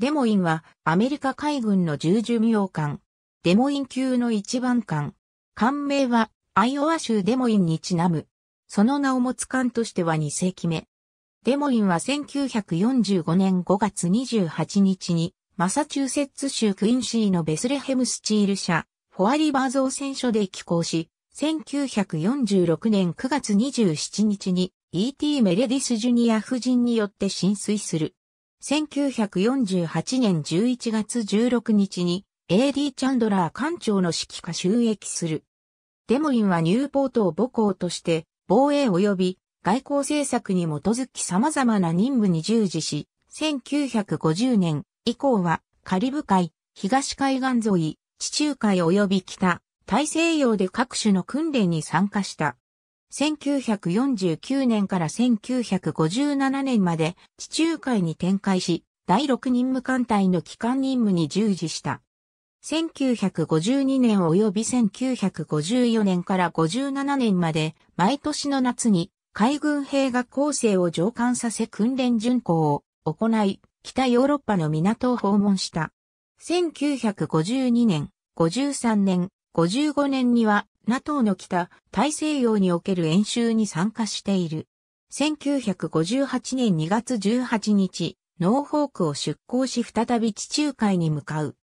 デモインはアメリカ海軍の重巡洋艦。デモイン級の一番艦。艦名はアイオワ州デモインにちなむ。その名を持つ艦としては2世紀目。デモインは1945年5月28日にマサチューセッツ州クインシーのベスレヘムスチール社フォアリバー造船所で寄港し、1946年9月27日に E.T. メレディス・ジュニア夫人によって浸水する。1948年11月16日に A.D. チャンドラー艦長の指揮下収益する。デモリンはニューポートを母校として防衛及び外交政策に基づき様々な任務に従事し、1950年以降はカリブ海、東海岸沿い、地中海及び北、大西洋で各種の訓練に参加した。1949年から1957年まで地中海に展開し、第6任務艦隊の機関任務に従事した。1952年及び1954年から57年まで毎年の夏に海軍兵学校生を上官させ訓練巡行を行い、北ヨーロッパの港を訪問した。1952年、53年、55年には NATO の北、大西洋における演習に参加している。1958年2月18日、ノーホークを出港し再び地中海に向かう。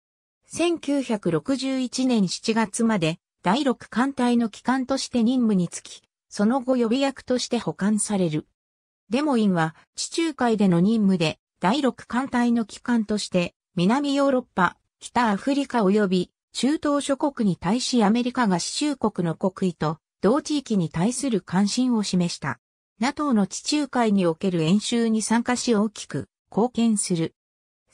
1961年7月まで第6艦隊の機関として任務につき、その後予備役として保管される。デモインは地中海での任務で第6艦隊の機関として南ヨーロッパ、北アフリカ及び中東諸国に対しアメリカが支柱国の国威と同地域に対する関心を示した。NATO の地中海における演習に参加し大きく貢献する。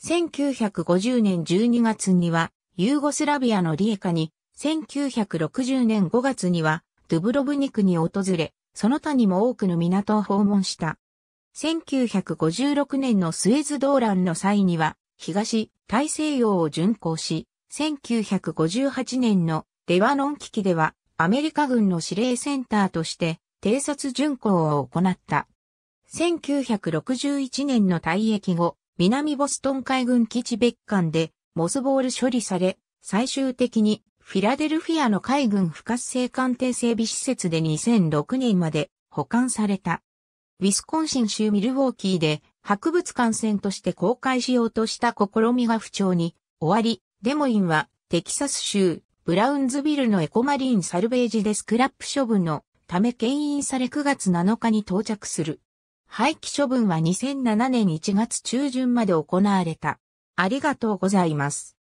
1950年12月にはユーゴスラビアのリエカに、1960年5月にはドゥブロブニクに訪れ、その他にも多くの港を訪問した。1956年のスエズ動乱の際には、東大西洋を巡航し、1958年のデワノン危機ではアメリカ軍の司令センターとして偵察巡航を行った。1961年の退役後、南ボストン海軍基地別館でモスボール処理され、最終的にフィラデルフィアの海軍不活性艦艇整備施設で2006年まで保管された。ウィスコンシン州ミルウォーキーで博物館船として公開しようとした試みが不調に終わり、デモインは、テキサス州、ブラウンズビルのエコマリンサルベージでスクラップ処分のため牽引され9月7日に到着する。廃棄処分は2007年1月中旬まで行われた。ありがとうございます。